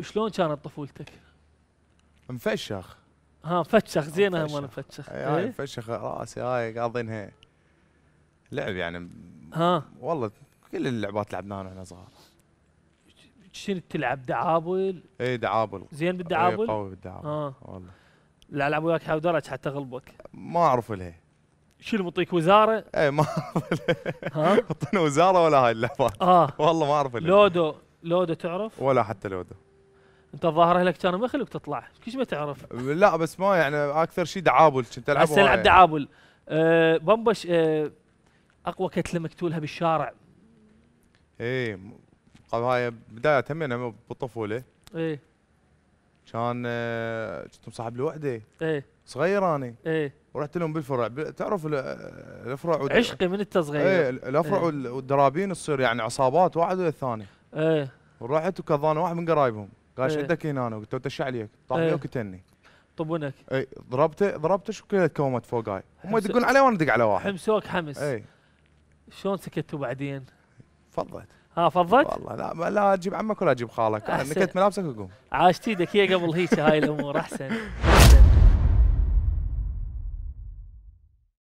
شلون كانت طفولتك؟ مفشخ ها مفشخ زين هم انا مفشخ إيه، هاي إيه؟ مفشخ راسي هاي قاضينها لعب يعني ها والله كل اللعبات لعبناها واحنا صغار شنو تلعب دعابل؟ اي دعابل زين إيه، بالدعابل؟ قوي بالدعابل اه والله لا العب وياك حودرج حتى اغلبك ما اعرف لها شنو مطيك وزاره؟ اي ما اعرف ها؟ وزاره ولا هاي اللعبات اه والله ما اعرف لها لودو لودو تعرف؟ ولا حتى لودو انت الظاهر اهلك كانوا ما يخلوك تطلع كيش ما تعرف لا بس ما يعني اكثر شيء دعابل كنت العب هسه العب يعني. دعابل أه بمبش أه اقوى كتله مقتولها بالشارع ايه هاي بدايه تمينا بالطفوله ايه كان أه، كنت مصاحب لوحده ايه صغير اني ايه ورحت لهم بالفرع تعرف الافرع عشقي من انت صغير ايه الافرع ايه والدرابين تصير يعني عصابات واحد ولا الثاني ايه ورحت وكضان واحد من قرايبهم قال ايش عندك هنا انا قلت له دش عليك طابني إيه. وقتلني طبونك اي ضربته ضربته شو كلها تكومت فوقاي هم يدقون علي وانا ادق على واحد حمسوك حمس اي شلون سكتوا بعدين؟ فضت ها فضت؟ والله لا لا اجيب عمك ولا اجيب خالك نكت ملابسك وقوم عاشت ايدك هي قبل هيك هاي الامور احسن, أحسن.